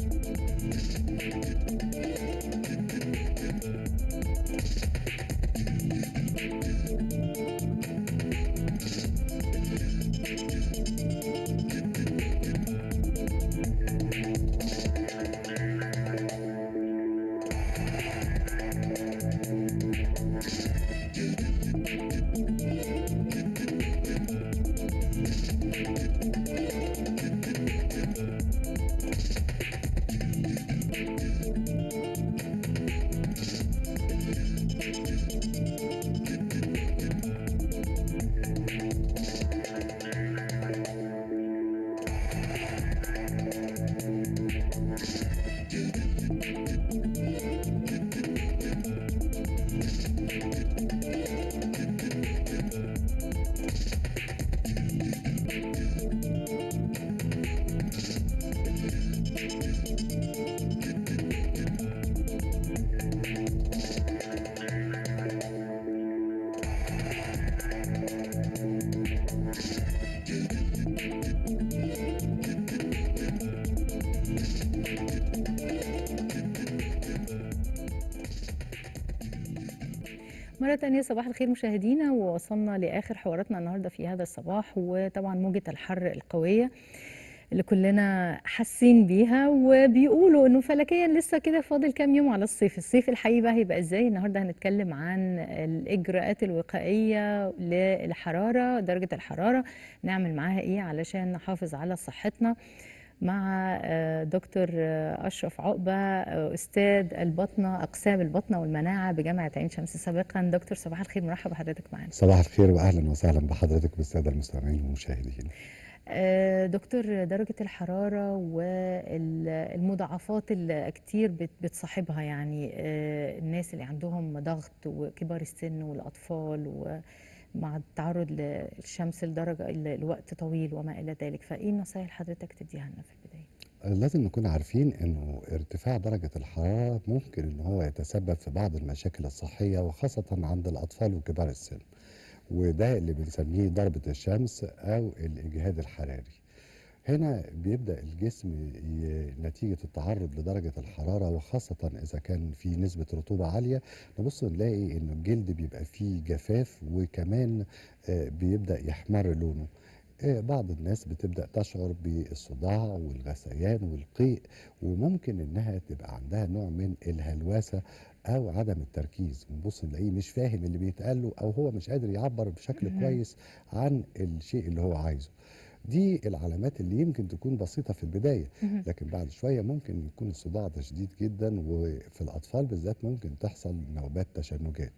thank you مرة تانية صباح الخير مشاهدينا ووصلنا لآخر حواراتنا النهاردة في هذا الصباح وطبعا موجة الحر القوية اللي كلنا حاسين بيها وبيقولوا انه فلكيا لسه كده فاضل كام يوم على الصيف الصيف الحقيقي بقى هيبقى ازاي النهارده هنتكلم عن الاجراءات الوقائيه للحراره درجه الحراره نعمل معاها ايه علشان نحافظ على صحتنا مع آه، دكتور آه، أشرف عقبة آه، أستاذ البطنة أقسام البطنة والمناعة بجامعة عين شمس سابقا دكتور صباح الخير مرحبا بحضرتك معانا صباح الخير وأهلا وسهلا بحضرتك بالسادة المستمعين والمشاهدين دكتور درجة الحرارة والمضاعفات اللي كتير بتصاحبها يعني الناس اللي عندهم ضغط وكبار السن والأطفال و مع التعرض للشمس لدرجه لوقت طويل وما الى ذلك فايه النصائح اللي حضرتك تديها لنا في البدايه لازم نكون عارفين انه ارتفاع درجه الحراره ممكن ان هو يتسبب في بعض المشاكل الصحيه وخاصه عند الاطفال وكبار السن وده اللي بنسميه ضربه الشمس او الاجهاد الحراري هنا بيبدأ الجسم نتيجة التعرض لدرجة الحرارة وخاصة إذا كان في نسبة رطوبة عالية نبص نلاقي إن الجلد بيبقى فيه جفاف وكمان آه، بيبدأ يحمر لونه آه، بعض الناس بتبدأ تشعر بالصداع والغثيان والقيء وممكن إنها تبقى عندها نوع من الهلوسة أو عدم التركيز بنبص نلاقيه مش فاهم اللي بيتقال له أو هو مش قادر يعبر بشكل كويس عن الشيء اللي هو عايزه دي العلامات اللي يمكن تكون بسيطه في البدايه لكن بعد شويه ممكن يكون الصداع ده شديد جدا وفي الاطفال بالذات ممكن تحصل نوبات تشنجات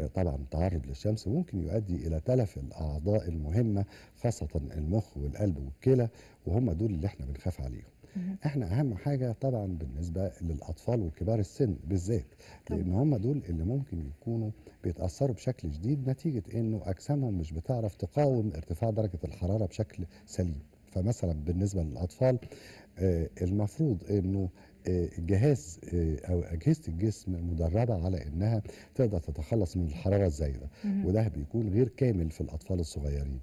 آه، طبعا تعرض للشمس ممكن يؤدي الى تلف الاعضاء المهمه خاصه المخ والقلب والكلى وهم دول اللي احنا بنخاف عليهم احنا اهم حاجه طبعا بالنسبه للاطفال وكبار السن بالذات لان هم دول اللي ممكن يكونوا بيتاثروا بشكل شديد نتيجه انه اجسامهم مش بتعرف تقاوم ارتفاع درجه الحراره بشكل سليم فمثلا بالنسبه للاطفال آه المفروض انه آه، جهاز آه، او اجهزه الجسم مدربه على انها تقدر تتخلص من الحراره الزايده وده بيكون غير كامل في الاطفال الصغيرين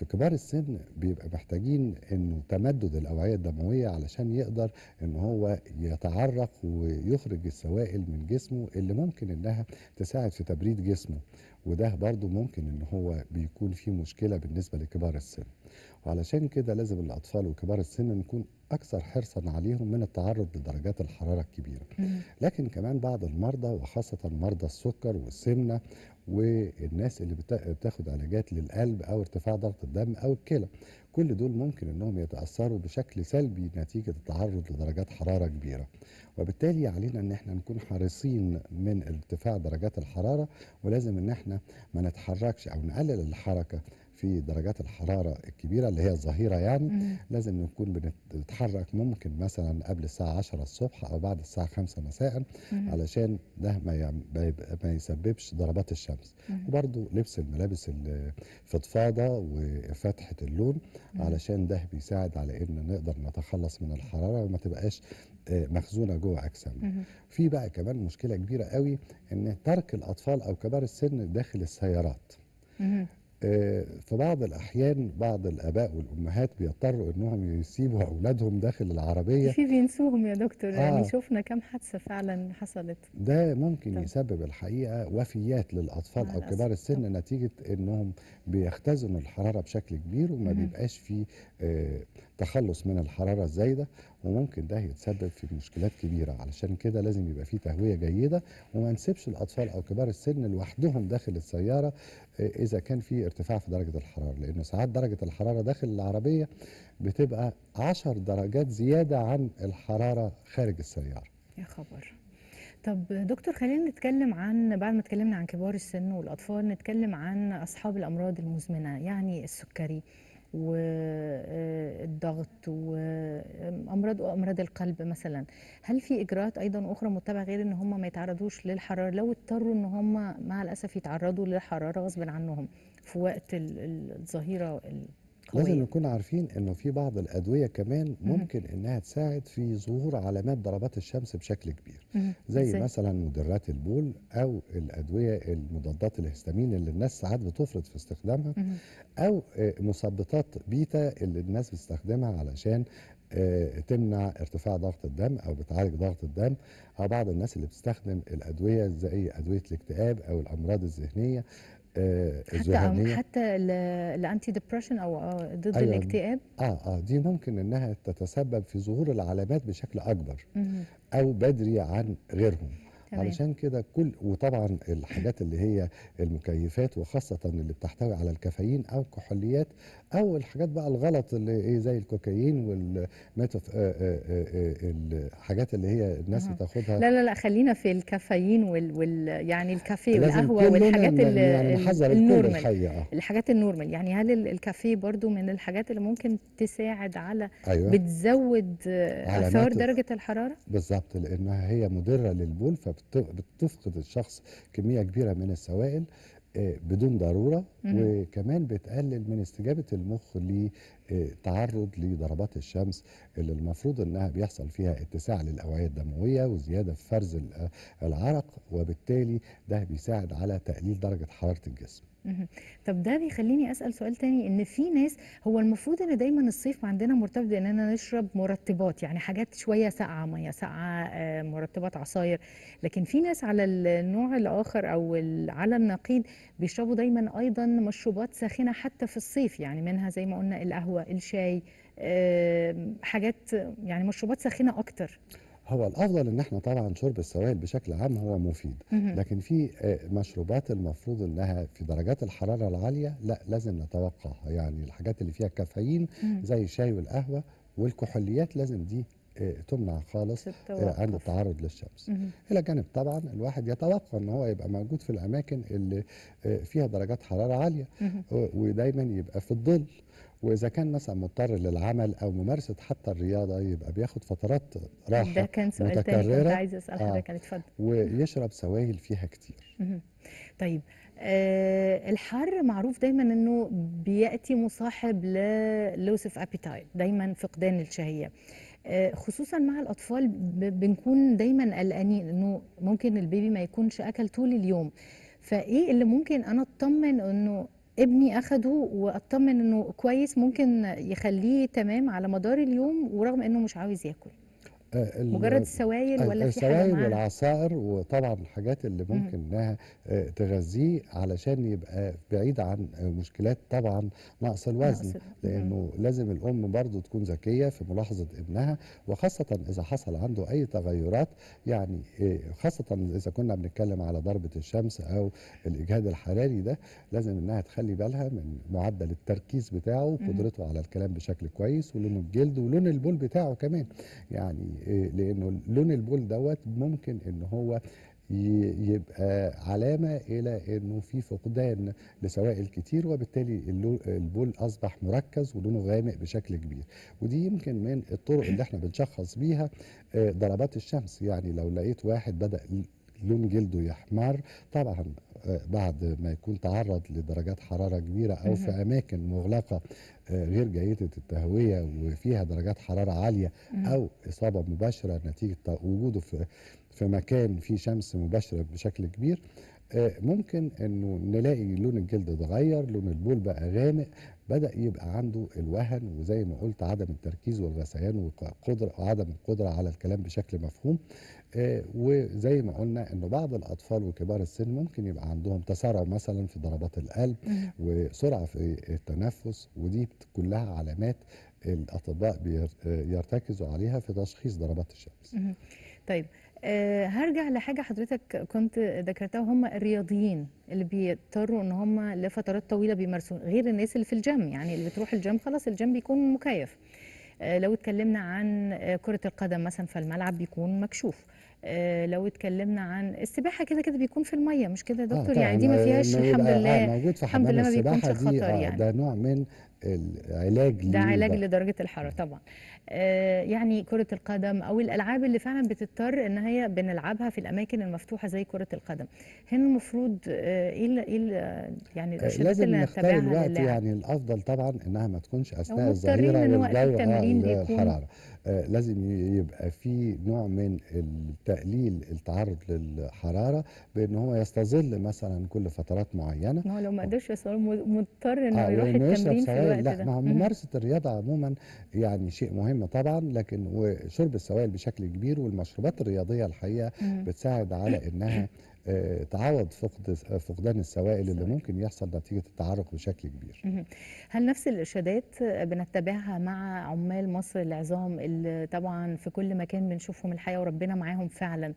في كبار السن بيبقى محتاجين انه تمدد الاوعيه الدمويه علشان يقدر ان هو يتعرق ويخرج السوائل من جسمه اللي ممكن انها تساعد في تبريد جسمه وده برضو ممكن ان هو بيكون فيه مشكله بالنسبه لكبار السن وعلشان كده لازم الاطفال وكبار السن نكون اكثر حرصا عليهم من التعرض لدرجات الحراره الكبيره لكن كمان بعض المرضى وخاصه مرضى السكر والسمنه والناس اللي بتاخد علاجات للقلب او ارتفاع ضغط الدم او الكلى كل دول ممكن انهم يتاثروا بشكل سلبي نتيجه التعرض لدرجات حراره كبيره وبالتالي علينا ان احنا نكون حريصين من ارتفاع درجات الحراره ولازم ان احنا ما نتحركش او نقلل الحركه في درجات الحرارة الكبيرة اللي هي الظهيرة يعني مم. لازم نكون بنتحرك ممكن مثلا قبل الساعة 10 الصبح أو بعد الساعة 5 مساء مم. علشان ده ما, يعني ما يسببش ضربات الشمس مم. وبرضو لبس الملابس الفضفاضة وفتحة اللون مم. علشان ده بيساعد على إن نقدر نتخلص من الحرارة وما تبقاش آه، مخزونه جوه اجسامنا. في بقى كمان مشكله كبيره قوي ان ترك الاطفال او كبار السن داخل السيارات. آه، في بعض الأحيان بعض الآباء والأمهات بيضطروا إنهم يسيبوا أولادهم داخل العربية في بينسوهم يا دكتور يعني آه يعني شفنا كم حادثة فعلا حصلت ده ممكن طب. يسبب الحقيقة وفيات للأطفال أو كبار السن طب. نتيجة إنهم بيختزنوا الحرارة بشكل كبير وما بيبقاش في آه، تخلص من الحراره الزايده وممكن ده يتسبب في مشكلات كبيره علشان كده لازم يبقى في تهويه جيده وما نسيبش الاطفال او كبار السن لوحدهم داخل السياره آه، اذا كان في ارتفاع في درجه الحراره لانه ساعات درجه الحراره داخل العربيه بتبقى 10 درجات زياده عن الحراره خارج السياره يا خبر طب دكتور خلينا نتكلم عن بعد ما اتكلمنا عن كبار السن والاطفال نتكلم عن اصحاب الامراض المزمنه يعني السكري و آه، الضغط وامراض وامراض القلب مثلا هل في اجراءات ايضا اخرى متبعه غير ان هم ما يتعرضوش للحراره لو اضطروا ان هم مع الاسف يتعرضوا للحراره غصب عنهم في وقت الظهيره لازم نكون عارفين انه في بعض الادويه كمان ممكن انها تساعد في ظهور علامات ضربات الشمس بشكل كبير زي, زي مثلا مدرات البول او الادويه المضادات الهستامين اللي الناس ساعات بتفرط في استخدامها او آه، مثبطات بيتا اللي الناس بتستخدمها علشان آه، تمنع ارتفاع ضغط الدم او بتعالج ضغط الدم او بعض الناس اللي بتستخدم الادويه زي ادويه الاكتئاب او الامراض الذهنيه آه، حتى الذهنيه حتى الانتي ديبرشن او ضد أيوة الاكتئاب اه اه دي ممكن انها تتسبب في ظهور العلامات بشكل اكبر او بدري عن غيرهم تمام. علشان كده كل وطبعا الحاجات اللي هي المكيفات وخاصه اللي بتحتوي على الكافيين او الكحوليات او الحاجات بقى الغلط اللي ايه زي الكوكايين والميتوف آه، آه، آه، الحاجات اللي هي الناس أه. بتاخدها لا لا لا خلينا في الكافيين وال, وال يعني الكافيه والقهوه والحاجات يعني النورمال الحاجات النورمال يعني هل الكافيه برضو من الحاجات اللي ممكن تساعد على أيوة. بتزود اثار درجه الحراره بالظبط لانها هي مضره للبول ف بتفقد الشخص كميه كبيره من السوائل آه، بدون ضروره وكمان بتقلل من استجابه المخ تعرض لضربات الشمس اللي المفروض انها بيحصل فيها اتساع للاوعيه الدمويه وزياده في فرز العرق وبالتالي ده بيساعد على تقليل درجه حراره الجسم. طب ده بيخليني اسال سؤال تاني ان في ناس هو المفروض ان دايما الصيف عندنا مرتبط باننا نشرب مرطبات يعني حاجات شويه ساقعه ميه ساقعه آه، مرطبات عصاير لكن في ناس على النوع الاخر او على النقيض بيشربوا دايما ايضا مشروبات ساخنه حتى في الصيف يعني منها زي ما قلنا القهوه القهوه الشاي حاجات يعني مشروبات ساخنه اكتر هو الافضل ان احنا طبعا شرب السوائل بشكل عام هو مفيد لكن في آه، مشروبات المفروض انها في درجات الحراره العاليه لا لازم نتوقعها يعني الحاجات اللي فيها كافيين زي الشاي والقهوه والكحوليات لازم دي آه، تمنع خالص آه، عند التعرض للشمس الى جانب طبعا الواحد يتوقع ان هو يبقى موجود في الاماكن اللي فيها درجات حراره عاليه ودايما يبقى في الظل واذا كان مثلا مضطر للعمل او ممارسه حتى الرياضه يبقى بياخد فترات راحه ده كان سؤال تاني كنت عايزه اسال حضرتك عليه آه. اتفضل ويشرب سوائل فيها كتير طيب آه الحر معروف دايما انه بياتي مصاحب للوسف ابيتايت دايما فقدان الشهيه آه، خصوصا مع الاطفال بنكون دايما قلقانين انه ممكن البيبي ما يكونش اكل طول اليوم فايه اللي ممكن انا اطمن انه ابني اخده واطمن انه كويس ممكن يخليه تمام على مدار اليوم ورغم انه مش عاوز ياكل آه، مجرد السوائل ولا في السوائل والعصائر وطبعا الحاجات اللي ممكن انها آه، تغذيه علشان يبقى بعيد عن مشكلات طبعا نقص الوزن لانه لازم الام برضو تكون ذكيه في ملاحظه ابنها وخاصه اذا حصل عنده اي تغيرات يعني آه، خاصه اذا كنا بنتكلم على ضربه الشمس او الاجهاد الحراري ده لازم انها تخلي بالها من معدل التركيز بتاعه وقدرته على الكلام بشكل كويس ولون الجلد ولون البول بتاعه كمان يعني إيه، لانه لون البول دوت ممكن ان هو يبقى علامة إلى أنه في فقدان لسوائل كتير وبالتالي البول أصبح مركز ولونه غامق بشكل كبير ودي يمكن من الطرق اللي احنا بنشخص بيها آه، ضربات الشمس يعني لو لقيت واحد بدأ لون جلده يحمر طبعا بعد ما يكون تعرض لدرجات حرارة كبيرة أو في أماكن مغلقة آه، غير جيدة التهوية وفيها درجات حرارة عالية أو إصابة مباشرة نتيجة وجوده في في مكان فيه شمس مباشرة بشكل كبير آه، ممكن انه نلاقي لون الجلد اتغير لون البول بقى غامق بدا يبقى عنده الوهن وزي ما قلت عدم التركيز والغثيان وقدره وعدم القدره على الكلام بشكل مفهوم آه، وزي ما قلنا انه بعض الاطفال وكبار السن ممكن يبقى عندهم تسارع مثلا في ضربات القلب وسرعه في التنفس ودي كلها علامات الاطباء بيرتكزوا آه، عليها في تشخيص ضربات الشمس طيب آه، هرجع لحاجه حضرتك كنت ذكرتها وهم الرياضيين اللي بيضطروا ان هم لفترات طويله بيمارسوا غير الناس اللي في الجيم يعني اللي بتروح الجيم خلاص الجيم بيكون مكيف آه، لو اتكلمنا عن آه، كره القدم مثلا فالملعب بيكون مكشوف آه، لو اتكلمنا عن السباحه كده كده بيكون في الميه مش كده يا آه، دكتور آه يعني دي ما فيهاش الحمد لله آه، موجود في الحمد لله ما بيكونش خطر يعني ده نوع من العلاج ده علاج لدرجه الحراره طبعا آه يعني كره القدم او الالعاب اللي فعلا بتضطر ان هي بنلعبها في الاماكن المفتوحه زي كره القدم هنا المفروض ايه ايه يعني الارشادات اللي نتبعها الوقت يعني الافضل طبعا انها ما تكونش اثناء الظهيره والجو التمرين الحراره لازم يبقى في نوع من التقليل التعرض للحراره بان هو يستظل مثلا كل فترات معينه ما هو لو ما قدرش مضطر انه آه، يروح التمرين في الوقت لا ده مع ممارسه الرياضه عموما يعني شيء مهم طبعا لكن وشرب السوائل بشكل كبير والمشروبات الرياضيه الحقيقه بتساعد على انها آه، تعوض فقد فقدان السوائل اللي ممكن يحصل نتيجه التعرق بشكل كبير. هل نفس الارشادات بنتبعها مع عمال مصر العظام اللي طبعا في كل مكان بنشوفهم الحياه وربنا معاهم فعلا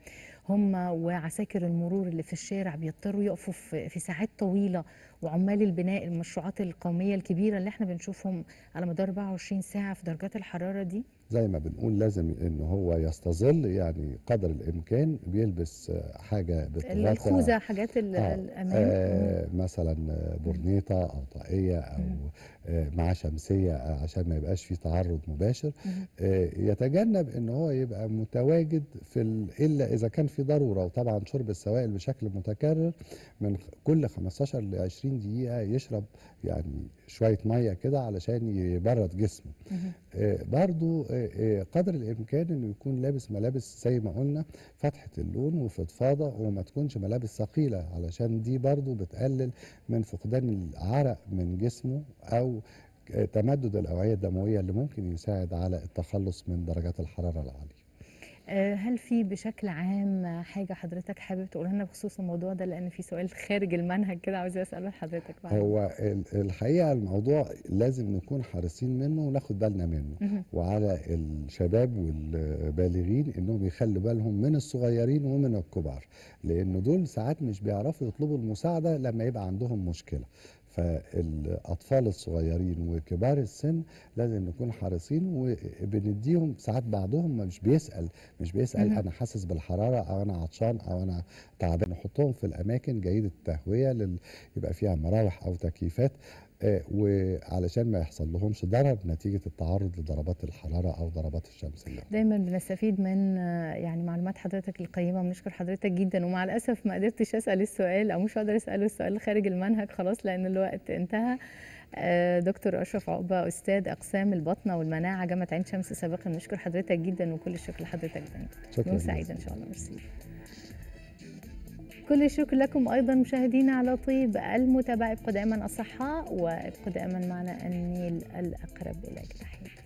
هم وعساكر المرور اللي في الشارع بيضطروا يقفوا في ساعات طويله وعمال البناء المشروعات القوميه الكبيره اللي احنا بنشوفهم على مدار 24 ساعه في درجات الحراره دي؟ زي ما بنقول لازم ان هو يستظل يعني قدر الامكان بيلبس حاجه بتغطى الخوذه حاجات آه، الامان آه آه مثلا برنيطه او طاقيه او آه، مع شمسيه آه، عشان ما يبقاش في تعرض مباشر آه، يتجنب ان هو يبقى متواجد في الا اذا كان في ضروره وطبعا شرب السوائل بشكل متكرر من كل 15 ل 20 دقيقه يشرب يعني شويه ميه كده علشان يبرد جسمه برضو قدر الامكان انه يكون لابس ملابس زي ما قلنا فتحه اللون وفضفاضه وما تكونش ملابس ثقيله علشان دي برضو بتقلل من فقدان العرق من جسمه او تمدد الاوعيه الدمويه اللي ممكن يساعد على التخلص من درجات الحراره العاليه. آه، هل في بشكل عام حاجة حضرتك حابب تقولها لنا بخصوص الموضوع ده لأن في سؤال خارج المنهج كده عاوز أسأله لحضرتك بعد. هو الحقيقة الموضوع لازم نكون حريصين منه وناخد بالنا منه وعلى الشباب والبالغين إنهم يخلوا بالهم من الصغيرين ومن الكبار لأن دول ساعات مش بيعرفوا يطلبوا المساعدة لما يبقى عندهم مشكلة فالاطفال الصغيرين وكبار السن لازم نكون حريصين وبنديهم ساعات بعضهم مش بيسال مش بيسال انا حاسس بالحراره او انا عطشان او انا تعبان نحطهم في الاماكن جيده التهويه لل... يبقى فيها مراوح او تكييفات آه، وعلشان ما يحصل لهمش ضرر نتيجه التعرض لضربات الحراره او ضربات الشمس يعني. دايما بنستفيد من آه، يعني معلومات حضرتك القيمه بنشكر حضرتك جدا ومع الاسف ما قدرتش اسال السؤال او مش هقدر اساله السؤال خارج المنهج خلاص لان الوقت انتهى آه، دكتور اشرف عقبه استاذ اقسام البطنه والمناعه جامعه عين شمس سابقا نشكر حضرتك جدا وكل الشكر لحضرتك دايما يوم سعيد ان شاء الله ميرسي كل الشكر لكم أيضا مشاهدينا على طيب المتابعة ابقوا دائما أصحاء وابقوا دائما معنا النيل الأقرب اليك جناحينا